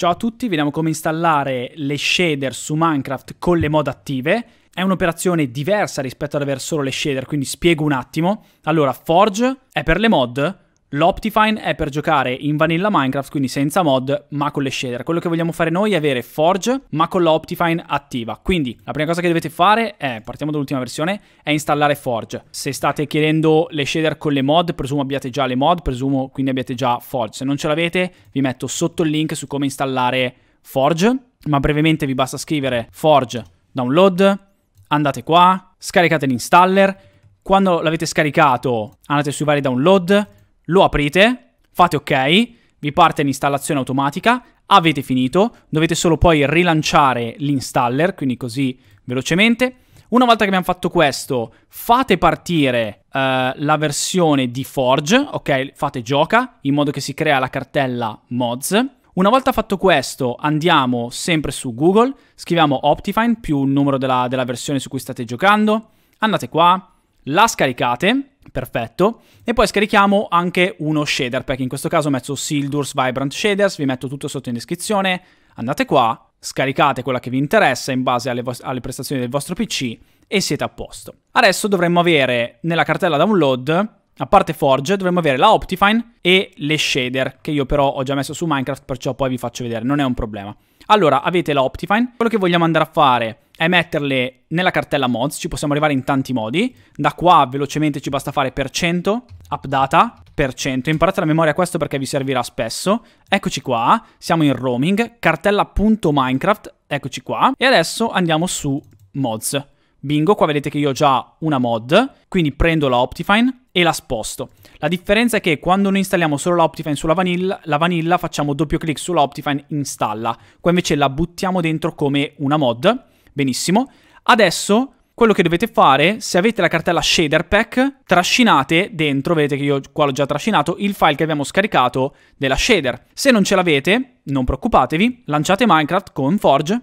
Ciao a tutti, vediamo come installare le shader su Minecraft con le mod attive. È un'operazione diversa rispetto ad avere solo le shader, quindi spiego un attimo. Allora, Forge è per le mod, L'Optifine è per giocare in vanilla Minecraft, quindi senza mod, ma con le shader. Quello che vogliamo fare noi è avere Forge, ma con l'Optifine attiva. Quindi la prima cosa che dovete fare è, partiamo dall'ultima versione, è installare Forge. Se state chiedendo le shader con le mod, presumo abbiate già le mod, presumo quindi abbiate già Forge. Se non ce l'avete, vi metto sotto il link su come installare Forge, ma brevemente vi basta scrivere Forge download, andate qua, scaricate l'installer, quando l'avete scaricato andate sui vari download, lo aprite, fate ok, vi parte l'installazione automatica, avete finito, dovete solo poi rilanciare l'installer, quindi così velocemente. Una volta che abbiamo fatto questo, fate partire eh, la versione di Forge, ok? Fate gioca, in modo che si crea la cartella mods. Una volta fatto questo, andiamo sempre su Google, scriviamo Optifine più il numero della, della versione su cui state giocando, andate qua, la scaricate, Perfetto. E poi scarichiamo anche uno shader pack. In questo caso ho messo Sildur's Vibrant Shaders, vi metto tutto sotto in descrizione. Andate qua, scaricate quella che vi interessa in base alle, alle prestazioni del vostro PC e siete a posto. Adesso dovremmo avere nella cartella download a parte Forge, dovremmo avere la Optifine e le shader, che io però ho già messo su Minecraft, perciò poi vi faccio vedere, non è un problema. Allora, avete la Optifine, quello che vogliamo andare a fare è metterle nella cartella mods, ci possiamo arrivare in tanti modi, da qua velocemente ci basta fare per 100, updata, per 100, imparate la memoria questo perché vi servirà spesso, eccoci qua, siamo in roaming, cartella.minecraft, eccoci qua, e adesso andiamo su mods. Bingo, qua vedete che io ho già una mod, quindi prendo la Optifine e la sposto. La differenza è che quando noi installiamo solo la Optifine sulla vanilla, la vanilla facciamo doppio clic sulla Optifine, installa. Qua invece la buttiamo dentro come una mod. Benissimo. Adesso quello che dovete fare, se avete la cartella shader pack, trascinate dentro, vedete che io qua l'ho già trascinato, il file che abbiamo scaricato della shader. Se non ce l'avete, non preoccupatevi, lanciate Minecraft con Forge.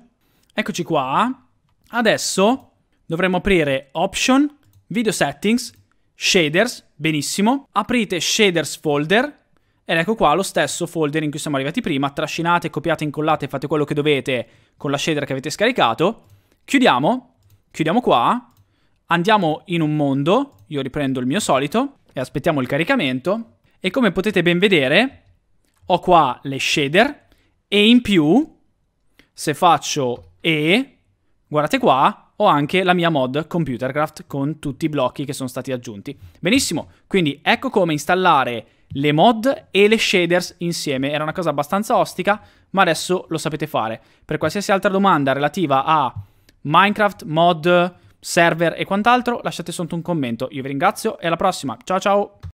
Eccoci qua. Adesso dovremmo aprire Option, Video Settings, Shaders, benissimo. Aprite Shaders Folder, ed ecco qua lo stesso folder in cui siamo arrivati prima, trascinate, copiate, incollate, fate quello che dovete con la shader che avete scaricato. Chiudiamo, chiudiamo qua, andiamo in un mondo, io riprendo il mio solito e aspettiamo il caricamento. E come potete ben vedere, ho qua le shader e in più, se faccio E, guardate qua, ho anche la mia mod Computercraft con tutti i blocchi che sono stati aggiunti. Benissimo, quindi ecco come installare le mod e le shaders insieme. Era una cosa abbastanza ostica, ma adesso lo sapete fare. Per qualsiasi altra domanda relativa a Minecraft, mod, server e quant'altro, lasciate sotto un commento. Io vi ringrazio e alla prossima. Ciao ciao!